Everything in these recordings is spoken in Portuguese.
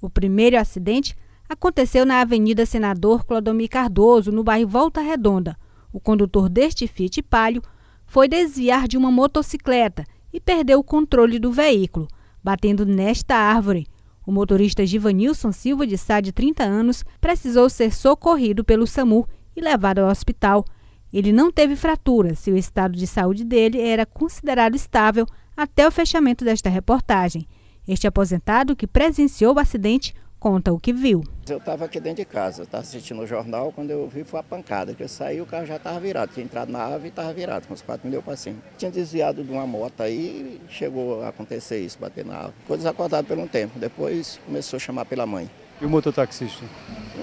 O primeiro acidente aconteceu na Avenida Senador Clodomir Cardoso, no bairro Volta Redonda. O condutor deste Fiat Palio foi desviar de uma motocicleta e perdeu o controle do veículo, batendo nesta árvore. O motorista Givanilson Silva de Sá, de 30 anos, precisou ser socorrido pelo SAMU e levado ao hospital. Ele não teve fratura e o estado de saúde dele era considerado estável até o fechamento desta reportagem. Este aposentado que presenciou o acidente conta o que viu. Eu estava aqui dentro de casa, estava assistindo o jornal, quando eu vi foi a pancada, que eu saí o carro já estava virado, tinha entrado na ave e estava virado, com os quatro mil cima. Tinha desviado de uma moto aí e chegou a acontecer isso, bater na ave. Ficou desacordado por um tempo, depois começou a chamar pela mãe. E o mototaxista?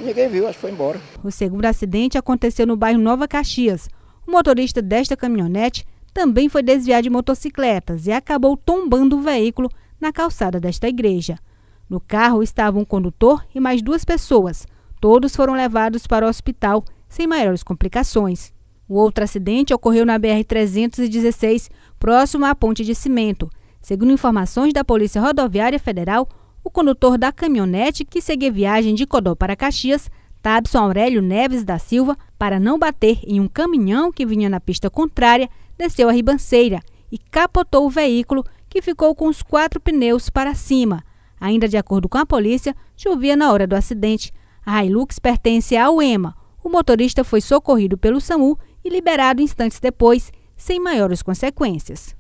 Ninguém viu, acho que foi embora. O segundo acidente aconteceu no bairro Nova Caxias. O motorista desta caminhonete também foi desviado de motocicletas e acabou tombando o veículo na calçada desta igreja. No carro estavam um condutor e mais duas pessoas. Todos foram levados para o hospital sem maiores complicações. O outro acidente ocorreu na BR-316, próximo à ponte de cimento. Segundo informações da Polícia Rodoviária Federal, o condutor da caminhonete que seguia viagem de Codó para Caxias, Tabson Aurélio Neves da Silva, para não bater em um caminhão que vinha na pista contrária, desceu a ribanceira e capotou o veículo que ficou com os quatro pneus para cima. Ainda de acordo com a polícia, chovia na hora do acidente. A Hilux pertence ao EMA. O motorista foi socorrido pelo SAMU e liberado instantes depois, sem maiores consequências.